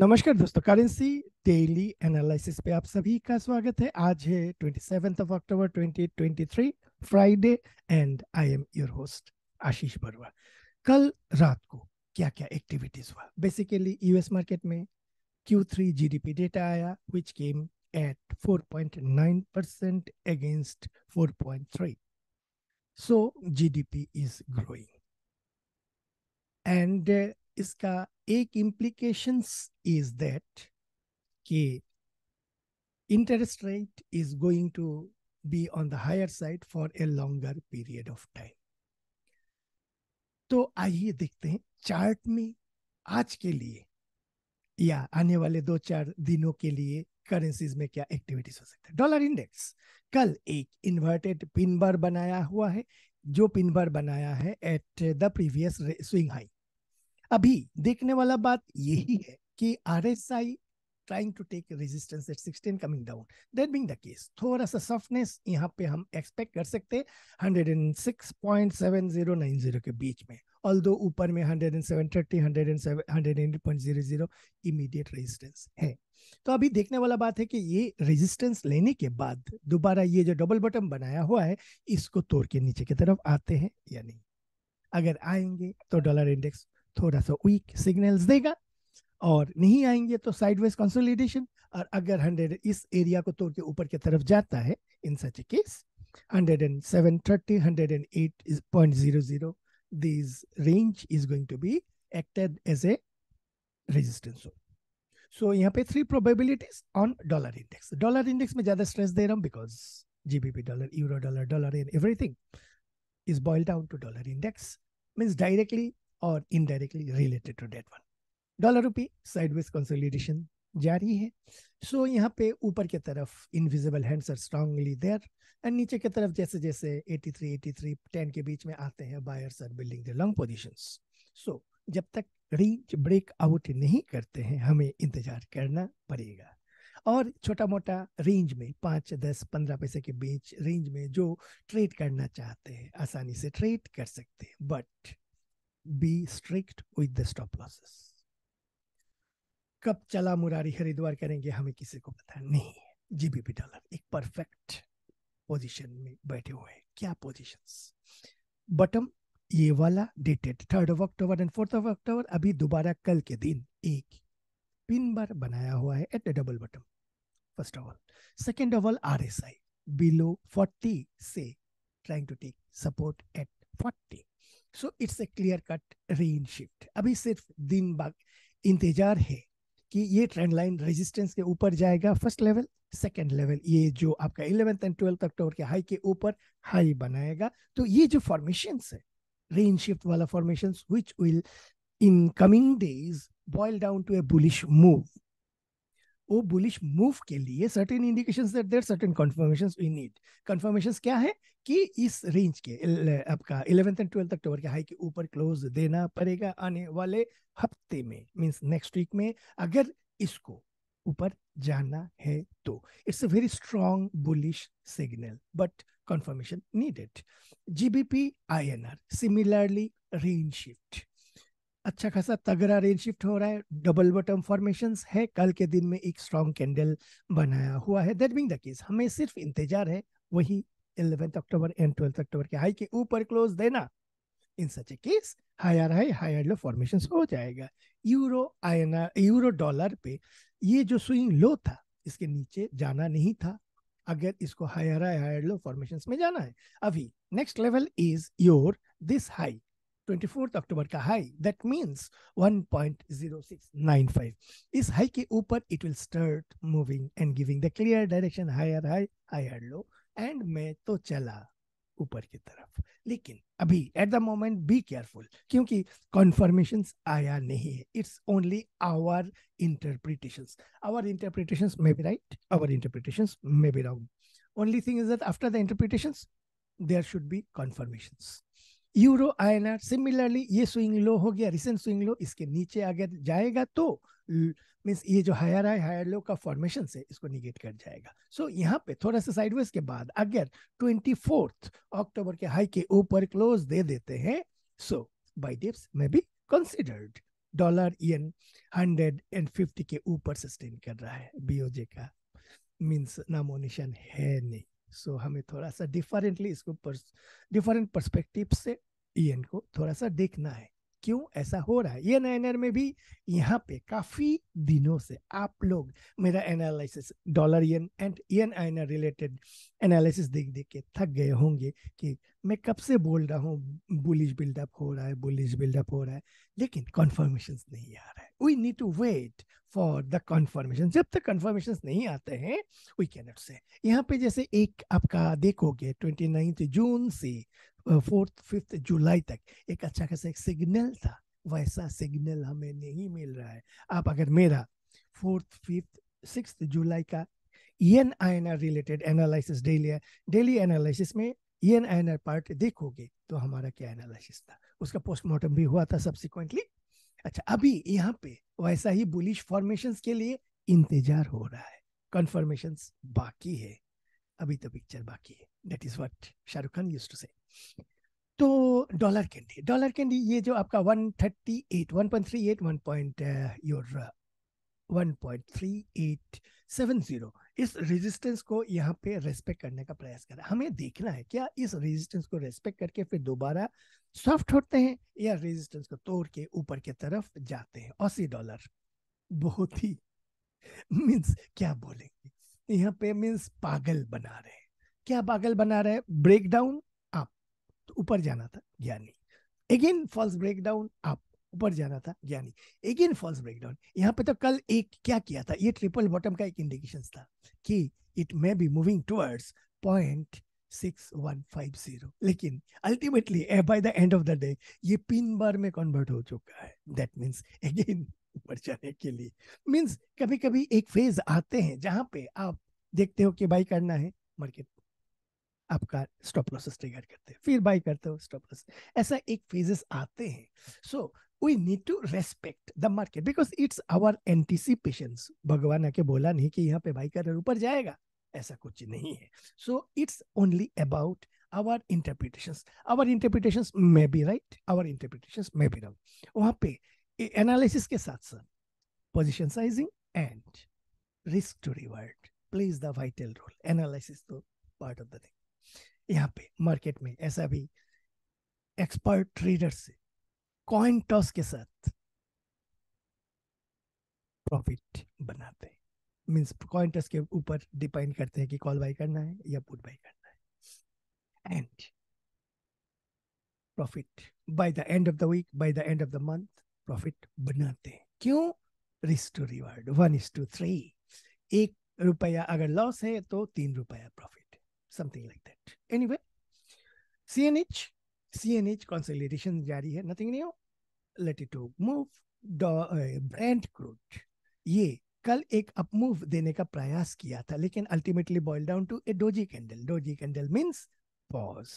नमस्कार दोस्तों currency daily analysis पे आप सभी का स्वागत है आज है twenty seven of October 2023 Friday and I am your host Ashish Barua कल रात को क्या क्या एक्टिविटीज हुआ बेसिकली यूएस मार्केट में Q3 जीडीपी डेटा आया which came at 4.9 percent against 4.3 so GDP is growing and इसका एक इम्प्लीकेशन इज दैट कि interest rate is going to be on the higher side for a longer period of time तो आइए देखते हैं chart में आज के लिए या आने वाले दो चार दिनों के लिए करेंसीज में क्या एक्टिविटीज हो सकते हैं डॉलर इंडेक्स कल एक इन्वर्टेड पिन बार बनाया हुआ है जो पिन बार बनाया है at the previous swing high अभी देखने वाला बात यही है कि R S I trying to take resistance at sixteen coming down that being the case थोड़ा सा सॉफ्टनेस यहाँ पे हम एक्सपेक्ट कर सकते hundred and six point seven zero nine zero के बीच में ऑल दो ऊपर में hundred hundred hundred and and and seven seven thirty point zero zero immediate resistance है तो अभी देखने वाला बात है कि ये रेजिस्टेंस लेने के बाद दोबारा ये जो डबल बटन बनाया हुआ है इसको तोड़ के नीचे की तरफ आते हैं या नहीं अगर आएंगे तो डॉलर इंडेक्स थोड़ा सा वीक सिग्नल्स देगा और नहीं आएंगे तो साइडवेज कंसोलिडेशन और अगर 100 इस एरिया को तोड़ के ऊपर की तरफ जाता है in such a case 107.30 108.00 this range is going to be acted as a resistance so यहां पे three probabilities on dollar index dollar index में ज्यादा स्ट्रेस दे रहा हूँ because GBP dollar euro dollar dollar and everything is boiled down to dollar index means directly और indirectly related to that one dollar rupee sideways consolidation जारी है so so, यहाँ पे ऊपर की तरफ invisible hands are strongly there and नीचे की तरफ जैसे जैसे 83 83 10 के बीच में आते हैं buyers are building the long positions so जब तक रेंज ब्रेक आउट नहीं करते हैं हमें इंतजार करना पड़ेगा और छोटा मोटा रेंज में पाँच दस पंद्रह पैसे के बीच रेंज में जो ट्रेड करना चाहते हैं आसानी से ट्रेड कर सकते हैं but be strict with the stop losses. कब चला मुरारी हरिद्वार करेंगे हमें किसी को पता नहीं जीबीपी डॉलर एक परफेक्ट पोजीशन में बैठे हुए क्या पोजीशंस बटम ये वाला dated third of October and fourth of October अभी दोबारा कल के दिन एक पिन बार बनाया हुआ है at the double bottom first of all second of all R S I below forty से trying to take support at forty so it's a clear cut range shift अभी सिर्फ दिन इंतजार है कि ये ट्रेंड लाइन रेजिस्टेंस के ऊपर जाएगा फर्स्ट लेवल सेकेंड लेवल ये जो आपका इलेवेंथ एंड ट्वेल्थ अक्टूबर के हाई के ऊपर हाई बनाएगा तो ये जो फॉर्मेशन है रेन शिफ्ट वाला formation which will in coming days boil down to a bullish move वो बुलिश मूव के लिए certain indication there certain confirmation we need confirmation क्या है कि इस रेंज के आपका इलेवेंथ एंड ट्वेल्थ अक्टूबर के हाई के ऊपर क्लोज देना पड़ेगा आने वाले हफ्ते में मीन्स नेक्स्ट वीक में अगर इसको ऊपर जाना है तो it's a very strong bullish signal but confirmation needed. GBP INR similarly range shift अच्छा खासा तगड़ा रेन शिफ्ट हो रहा है डबल बॉटम फॉर्मेशन है कल के दिन में एक स्ट्रॉन्ग कैंडल बनाया हुआ है दैट बिंग द केस हमें सिर्फ इंतजार है वही eleventh October and twelfth October के हाई के ऊपर क्लोज देना in such a case higher high higher low formation हो जाएगा यूरो आयना यूरो डॉलर पे ये जो स्विंग लो था इसके नीचे जाना नहीं था अगर इसको higher high higher low formation में जाना है अभी next level is your this high 24th October का हाई दैट मींस 1.0695 इस हाई के ऊपर it will start moving and giving the clear direction higher high higher low and मैं तो चला ऊपर की तरफ लेकिन अभी at the moment be careful क्योंकि कॉन्फर्मेशन आया नहीं है it's only our interpretation our interpretation may be right our interpretation may be wrong only thing is that after the interpretation there should be confirmations euro INR similarly ये swing low हो गया recent swing low इसके नीचे अगर जाएगा तो means ये जो हायर आई हायर लो का फॉर्मेशन से इसको निगेट कर जाएगा सो so, यहाँ पे थोड़ा सा साइडवेज के बाद अगर ट्वेंटी फोर्थ अक्टूबर के हाई के ऊपर क्लोज दे देते हैं सो बाई डिप्स में be considered dollar yen hundred and fifty के ऊपर सस्टेन कर रहा है बीओजे का मीन्स नामो निशान है नहीं सो so, हमें थोड़ा सा डिफरेंटली इसको डिफरेंट पर्सपेक्टिव से ईएन को थोड़ा सा देखना है क्यों ऐसा हो रहा है ये एनआर में भी यहाँ पे काफी दिनों से आप लोग मेरा analysis dollar yen and yen INR related analysis देख देख के थक गए होंगे कि मैं कब से बोल रहा हूँ बुलिश बिल्डअप हो रहा है बुलिश बिल्डअप हो रहा है लेकिन कॉन्फर्मेशन नहीं आ रहा we need to wait for the confirmation जब तक कन्फर्मेशन नहीं आते हैं वी कैनट से यहाँ पे जैसे एक आपका देखोगे ट्वेंटी नाइन्थ जून से फोर्थ फिफ्थ जुलाई तक एक अच्छा खासा एक सिग्नल था वैसा सिग्नल हमें नहीं मिल रहा है आप अगर मेरा फोर्थ फिफ्थ सिक्स जुलाई का yen I N R related analysis daily daily analysis में yen I N R part देखोगे तो हमारा क्या एनालिसिस था उसका पोस्टमार्टम भी हुआ था सब्सिक्वेंटली अच्छा अभी यहाँ पे वैसा ही बुलिश फॉर्मेशंस के लिए इंतजार हो रहा है कन्फर्मेशन बाकी है अभी तो पिक्चर बाकी है that is what Shahrukh Khan use to say तो डॉलर कैंडी डॉलर कैंडी ये जो आपका 138 1.38 1. योर 1.3870 इस रेजिस्टेंस को यहाँ पे रेस्पेक्ट करने का प्रयास करें हमें देखना है क्या इस रेजिस्टेंस को रेस्पेक्ट करके फिर दोबारा सॉफ्ट होते हैं या रेजिस्टेंस को तोड़ के ऊपर की तरफ जाते हैं अस्सी डॉलर बहुत ही मीन्स क्या बोलेंगे यहाँ पे मीन्स पागल बना रहे हैं क्या पागल बना रहे हैं ब्रेक डाउन अप ऊपर तो जाना था या नहीं अगेन फॉल्स ब्रेक डाउन आप ऊपर जाना था ज्ञानी अगेन फॉल्स ब्रेकडाउन यहाँ पे तो कल एक क्या किया था ये ट्रिपल बॉटम का एक इंडिकेशन था कि it may be moving towards point six one five zero लेकिन ultimately by the end of the day ये पिन बार में कन्वर्ट हो चुका है दैट मीन्स अगेन ऊपर जाने के लिए मीन्स कभी कभी एक फेज आते हैं जहां पे आप देखते हो कि बाई करना है मार्केट आपका स्टॉप लॉसेस ट्रिगर करते हैं फिर बाई करते हो स्टॉप लॉस ऐसा एक फेजेस आते हैं सो we need to respect the market because it's our anticipations भगवान आके बोला नहीं कि यहाँ पे भाई का ऊपर जाएगा ऐसा कुछ नहीं है so it's only about our interpretations our interpretations may be right our interpretations may be wrong वहां पे एनालिसिस के साथ साथ position sizing and risk to reward plays the vital role analysis तो पार्ट ऑफ द थिंग यहाँ पे market में ऐसा भी एक्सपर्ट ट्रेडर से कॉइन टॉस के साथ प्रॉफिट बनाते हैं मीन्स कॉइन टॉस के ऊपर डिपेंड करते हैं कि कॉल बाई करना है या पुट बाई करना है and profit by the end of the week by the end of the month profit बनाते हैं क्यों risk to reward one is to three एक रुपया अगर लॉस है तो तीन रुपया profit something like that any C N H C N H consolidation जारी है nothing new let it to move brent crude ये कल एक अपमूव देने का प्रयास किया था लेकिन ultimately boil down to a doji candle doji candle means pause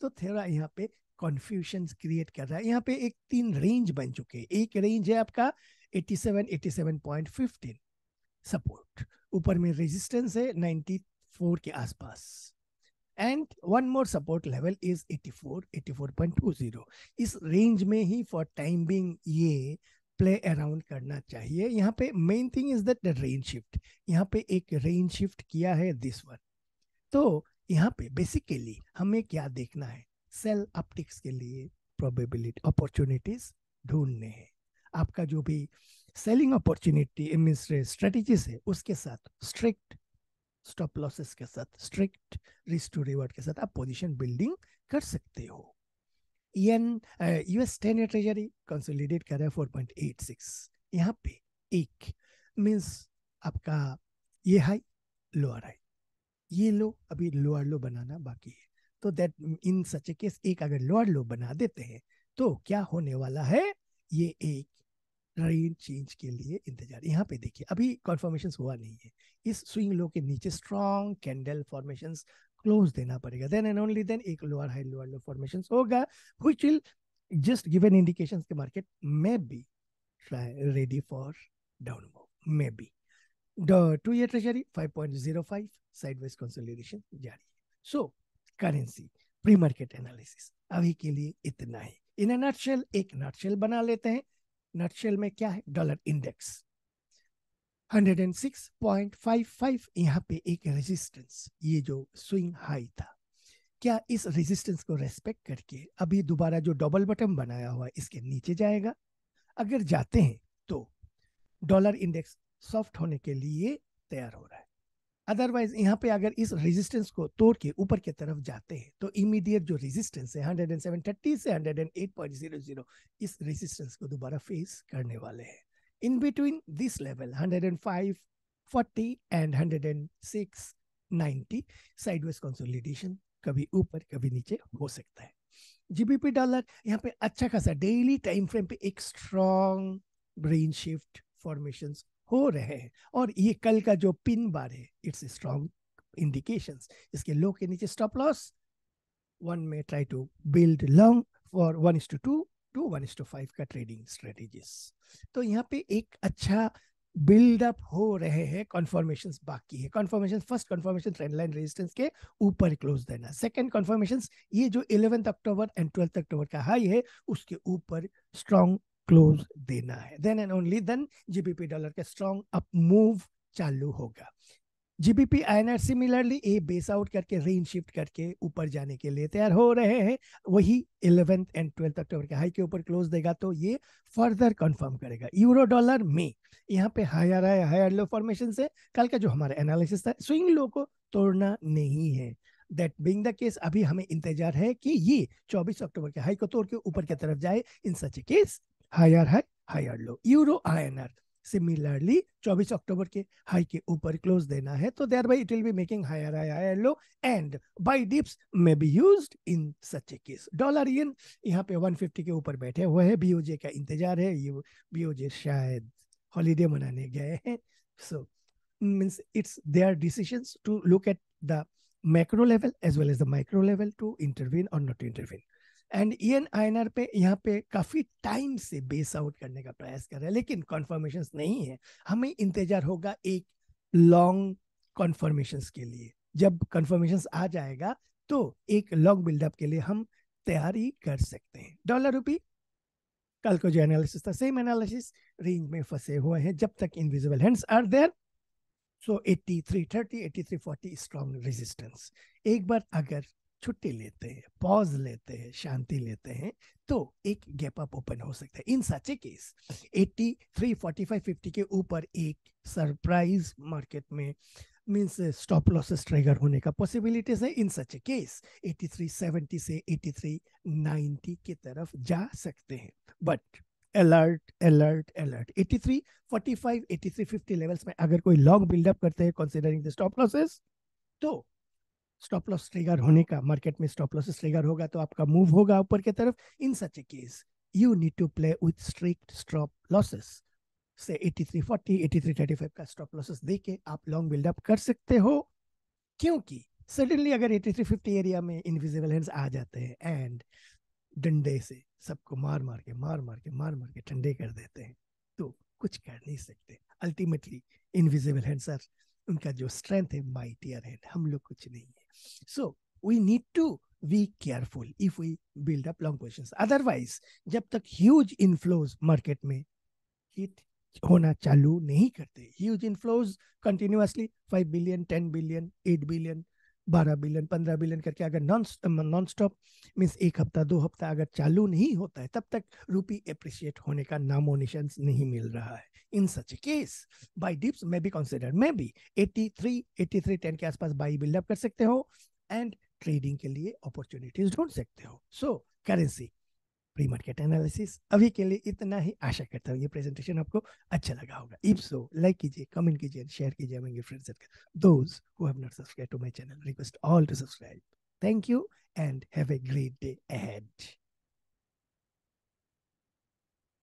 तो थोड़ा यहाँ पे कॉन्फ्यूशन क्रिएट कर रहा है यहाँ पे एक तीन रेंज बन चुके हैं एक रेंज है आपका 87 87.15 सपोर्ट ऊपर में रेजिस्टेंस है 94 के आसपास and one more support level is 84 84.20 इस रेंज में ही फॉर टाइम बिंग ये प्ले अराउंड करना चाहिए यहाँ पे main thing is that range shift यहाँ पे एक रेंज शिफ्ट किया है दिस वन तो यहाँ पे बेसिकली हमें क्या देखना है सेल ऑप्टिक्स के लिए प्रोबेबिलिटी अपॉर्चुनिटीज ढूंढने हैं आपका जो भी सेलिंग अपॉर्चुनिटी मीन स्ट्रेटेजीज है उसके साथ स्ट्रिक्ट स्टॉप लॉसेस के साथ स्ट्रिक्ट रिस्क टू रिवर्ड के साथ आप पोजीशन बिल्डिंग कर सकते हो and US ten year treasury consolidate कर रहा है 4.86 यहाँ पे एक मीन्स आपका ये हाई लोअर हाई ये लो अभी लोअर लो बनाना बाकी है तो that in such a case एक अगर लोअर लो बना देते हैं तो क्या होने वाला है ये एक ट्रेन चेंज के लिए इंतजार यहाँ पे देखिए अभी कॉन्फर्मेशन हुआ नहीं है इस स्विंग लो के नीचे स्ट्रॉन्ग कैंडल फॉर्मेशन क्लोज देना पड़ेगा देन एंड ओनली देन एक lower high lower low formation होगा which will just given indication के market may be ready for down move may be two year treasury five five point zero side sideways consolidation जारी so currency pre market analysis अभी के लिए इतना ही in nutshell एक nutshell बना लेते हैं नटशेल में क्या है डॉलर इंडेक्स 106.55 यहां पे एक रेजिस्टेंस ये जो स्विंग हाई था क्या इस रेजिस्टेंस को रेस्पेक्ट करके अभी दोबारा जो डबल बटन बनाया हुआ इसके नीचे जाएगा अगर जाते हैं तो डॉलर इंडेक्स सॉफ्ट होने के लिए तैयार हो रहा है अदरवाइज यहाँ पे अगर इस रेजिस्टेंस को तोड़ के ऊपर की तरफ जाते हैं तो इमीडिएट जो रेजिस्टेंस है हंड्रेड एंड सेवन थर्टी से hundred and eight point zero zero इस रेजिस्टेंस को दोबारा फेस करने वाले हैं in between this level hundred and five forty and hundred and six 90 sideways consolidation कभी ऊपर कभी नीचे हो सकता है जीबीपी डॉलर यहाँ पे अच्छा खासा डेली टाइम फ्रेम पे एक स्ट्रॉन्ग ब्रेन शिफ्ट फॉर्मेशन हो रहे हैं और ये कल का जो पिन बार है इट्स स्ट्रॉन्ग इंडिकेशन इसके लो के नीचे स्टॉप लॉस वन में try to build long for one is to two two two is is to five trading strategies तो यहाँ पे एक अच्छा बिल्डअप हो रहे हैं कॉन्फर्मेशन बाकी है confirmation first confirmation trend line resistance के ऊपर क्लोज देना सेकेंड कॉन्फर्मेशन ये जो eleventh October and twelfth October का हाई है उसके ऊपर स्ट्रॉन्ग क्लोज देना है then and only then GBP dollar का स्ट्रॉन्ग अप मूव चालू होगा GBP INR similarly a base out करके रेन शिफ्ट करके ऊपर जाने के लिए तैयार हो रहे हैं वही इलेवेंथ एंड ट्वेल्थ अक्टूबर के हाई के ऊपर क्लोज देगा तो ये फर्दर कंफर्म करेगा यूरो डॉलर में यहाँ पे हायर आए हायर लो फॉर्मेशन से कल का जो हमारा एनालिसिस था स्विंग लो को तोड़ना नहीं है दैट बिंग द केस अभी हमें इंतजार है कि ये 24 अक्टूबर के हाई को तोड़ के ऊपर की तरफ जाए in such a case higher high higher low euro INR similarly 24 October के हाई के ऊपर क्लोज देना है तो thereby it will be making higher high higher low and buy dips may be used in such a case dollar in यहाँ पे 150 के ऊपर बैठे हुए हैं बीओजे का इंतजार है यू बीओजे शायद हॉलीडे मनाने गए हैं so means it's their decisions to look at the macro level as well as the micro level to intervene और not to intervene and in INR पे यहाँ पे काफी टाइम से बेस आउट करने का प्रयास कर रहे हैं लेकिन कॉन्फर्मेशन नहीं है हमें इंतजार होगा एक लॉन्ग कॉन्फर्मेशन के लिए जब कन्फर्मेशन आ जाएगा तो एक लॉन्ग बिल्डअप के लिए हम तैयारी कर सकते हैं डॉलर रुपी कल को जो एनालिसिस था सेम एनालिसिस रेंज में फंसे हुए हैं जब तक invisible hands are there so 8330 8340 strong resistance एक बार अगर छुट्टी लेते हैं पॉज लेते हैं शांति लेते हैं तो एक गैप अप ओपन हो सकता है इन सच ए केस 83 45 50 के ऊपर एक सरप्राइज मार्केट में मीन्स स्टॉप लॉसेस ट्रिगर होने का पॉसिबिलिटीज है इन सच ए केस 83 70 से 83 90 की तरफ जा सकते हैं but alert alert alert 83 45 83 50 levels में अगर कोई लॉन्ग बिल्डअप करते हैं कंसीडरिंग द स्टॉप लॉसेस तो स्टॉप लॉस ट्रिगर होने का मार्केट में स्टॉप लॉस ट्रिगर होगा तो आपका मूव होगा ऊपर की तरफ in such a case you need to play with strict stop losses से 8340 8335 का स्टॉप लॉसेस देके आप लॉन्ग बिल्डअप कर सकते हो क्योंकि सडनली अगर 8350 एरिया में इनविजिबल हैंड्स आ जाते हैं एंड डंडे से सबको मार मार के मार मार के मार मार के ठंडे कर देते हैं तो कुछ कर नहीं सकते अल्टीमेटली इनविजिबल हैंड्स आर उनका जो स्ट्रेंथ है माइटियर हैंड हम लोग कुछ नहीं है so we need to be careful if we build up long positions otherwise जब तक huge inflows market में hit होना चालू नहीं करते huge inflows continuously 5 billion 10 billion 8 billion बारह बिलियन पंद्रह बिलियन करके अगर नॉन नॉन स्टॉप मीन्स एक हफ्ता दो हफ्ता अगर चालू नहीं होता है तब तक रूपी अप्रिशिएट होने का नामो निशान नहीं मिल रहा है in such case buy dips may be consider may be eighty three eighty three ten के आसपास बाई बिल्डअप कर सकते हो एंड ट्रेडिंग के लिए अपॉर्चुनिटीज ढूंढ सकते हो सो करेंसी प्री मार्केट एनालिसिस अभी के लिए इतना ही आशा करता हूँ ये प्रेजेंटेशन आपको अच्छा लगा होगा इफ सो लाइक कीजिए कमेंट कीजिए शेयर कीजिए among friends circle those who have not subscribe to my channel request all to subscribe thank you and have a great day ahead